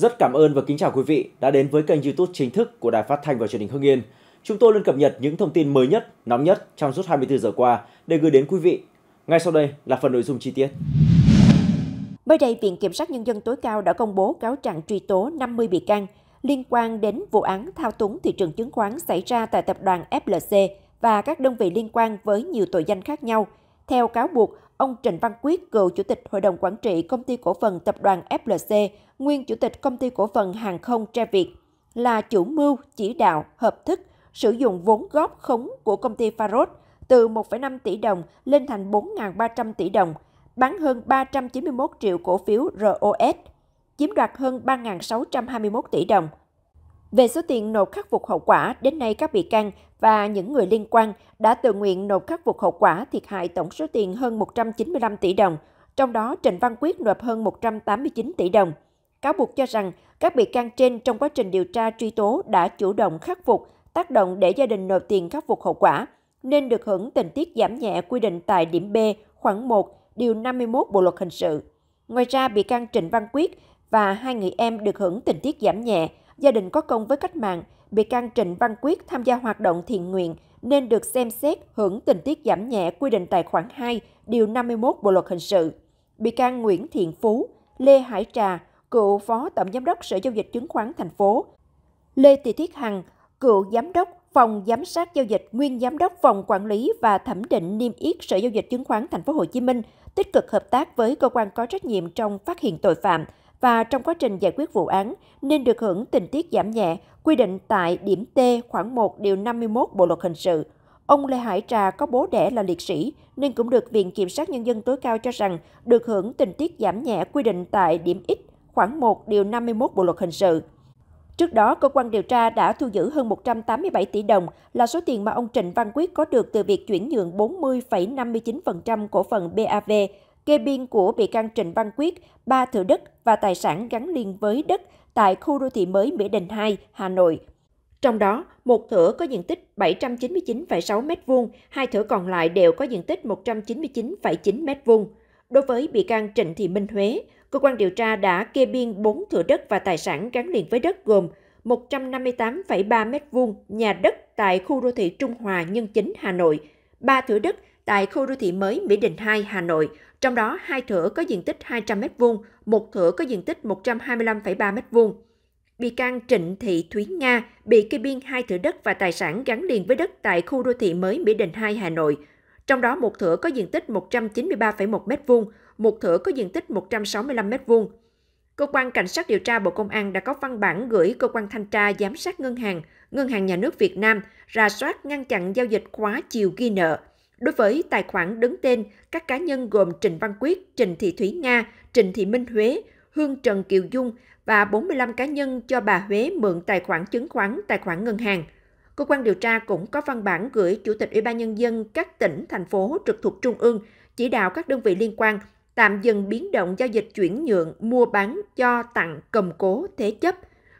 Rất cảm ơn và kính chào quý vị đã đến với kênh YouTube chính thức của Đài Phát thanh và Truyền hình Hưng Yên. Chúng tôi luôn cập nhật những thông tin mới nhất, nóng nhất trong suốt 24 giờ qua để gửi đến quý vị. Ngay sau đây là phần nội dung chi tiết. Mới đây, Viện Kiểm sát Nhân dân tối cao đã công bố cáo trạng truy tố 50 bị can liên quan đến vụ án thao túng thị trường chứng khoán xảy ra tại tập đoàn FLC và các đơn vị liên quan với nhiều tội danh khác nhau. Theo cáo buộc, ông Trịnh Văn Quyết, cựu chủ tịch hội đồng quản trị công ty cổ phần tập đoàn FLC, nguyên chủ tịch công ty cổ phần hàng không Tre Việt, là chủ mưu, chỉ đạo, hợp thức, sử dụng vốn góp khống của công ty Faros từ 1,5 tỷ đồng lên thành 4.300 tỷ đồng, bán hơn 391 triệu cổ phiếu ROS, chiếm đoạt hơn 3.621 tỷ đồng. Về số tiền nộp khắc phục hậu quả, đến nay các bị can và những người liên quan đã tự nguyện nộp khắc phục hậu quả thiệt hại tổng số tiền hơn 195 tỷ đồng, trong đó Trịnh Văn Quyết nộp hơn 189 tỷ đồng. Cáo buộc cho rằng các bị can trên trong quá trình điều tra truy tố đã chủ động khắc phục, tác động để gia đình nộp tiền khắc phục hậu quả, nên được hưởng tình tiết giảm nhẹ quy định tại điểm B khoảng 1, điều 51 Bộ luật hình sự. Ngoài ra, bị can Trịnh Văn Quyết và hai người em được hưởng tình tiết giảm nhẹ, gia đình có công với cách mạng, bị can Trịnh Văn Quyết tham gia hoạt động thiện nguyện nên được xem xét hưởng tình tiết giảm nhẹ quy định tại khoản 2, điều 51 Bộ luật hình sự. Bị can Nguyễn Thiện Phú, Lê Hải Trà, cựu phó tổng giám đốc Sở giao dịch chứng khoán thành phố, Lê Thị Thiết Hằng, cựu giám đốc phòng giám sát giao dịch, nguyên giám đốc phòng quản lý và thẩm định niêm yết Sở giao dịch chứng khoán thành phố Hồ Chí Minh tích cực hợp tác với cơ quan có trách nhiệm trong phát hiện tội phạm, và trong quá trình giải quyết vụ án nên được hưởng tình tiết giảm nhẹ quy định tại điểm T khoảng 1 điều 51 Bộ luật hình sự. Ông Lê Hải Trà có bố đẻ là liệt sĩ nên cũng được Viện Kiểm sát Nhân dân tối cao cho rằng được hưởng tình tiết giảm nhẹ quy định tại điểm X khoảng 1 điều 51 Bộ luật hình sự. Trước đó, cơ quan điều tra đã thu giữ hơn 187 tỷ đồng là số tiền mà ông Trịnh Văn Quyết có được từ việc chuyển nhượng 40,59% cổ phần BAV kê biên của bị can Trịnh Văn Quyết, ba thửa đất và tài sản gắn liền với đất tại khu đô thị mới Mỹ Đình 2, Hà Nội. Trong đó, một thửa có diện tích 799,6 m2, hai thửa còn lại đều có diện tích 199,9 m2. Đối với bị can Trịnh Thị Minh Huế, cơ quan điều tra đã kê biên 4 thửa đất và tài sản gắn liền với đất gồm 158,3 m2 nhà đất tại khu đô thị Trung Hòa Nhân Chính Hà Nội, 3 thửa đất tại khu đô thị mới Mỹ Đình 2, Hà Nội, trong đó hai thửa có diện tích 200 m2, một thửa có diện tích 125,3 m2. Bị can Trịnh Thị Thúy Nga bị kê biên hai thửa đất và tài sản gắn liền với đất tại khu đô thị mới Mỹ Đình 2, Hà Nội, trong đó một thửa có diện tích 193,1 m2, một thửa có diện tích 165 m2. Cơ quan Cảnh sát điều tra Bộ Công an đã có văn bản gửi Cơ quan Thanh tra Giám sát Ngân hàng, Ngân hàng Nhà nước Việt Nam ra soát ngăn chặn giao dịch khóa chiều ghi nợ, Đối với tài khoản đứng tên, các cá nhân gồm Trịnh Văn Quyết, Trịnh Thị Thúy Nga, Trịnh Thị Minh Huế, Hương Trần Kiều Dung và 45 cá nhân cho bà Huế mượn tài khoản chứng khoán, tài khoản ngân hàng. Cơ quan điều tra cũng có văn bản gửi Chủ tịch Ủy ban Nhân dân các tỉnh, thành phố trực thuộc Trung ương chỉ đạo các đơn vị liên quan tạm dừng biến động giao dịch chuyển nhượng, mua bán, cho tặng, cầm cố, thế chấp.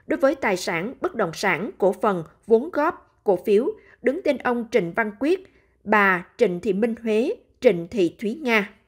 Đối với tài sản, bất động sản, cổ phần, vốn góp, cổ phiếu, đứng tên ông Trịnh Văn Quyết, bà Trịnh Thị Minh Huế, Trịnh Thị Thúy Nga.